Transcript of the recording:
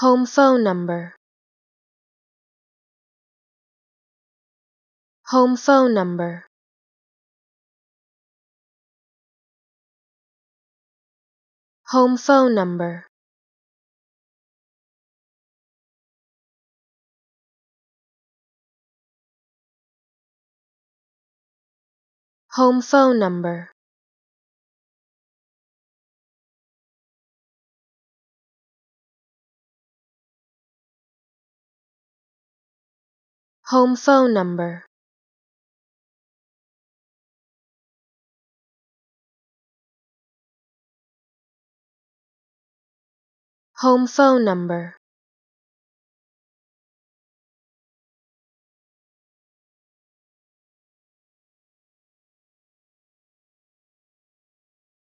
Home phone number. Home phone number. Home phone number. Home phone number. Home phone number. Home phone number.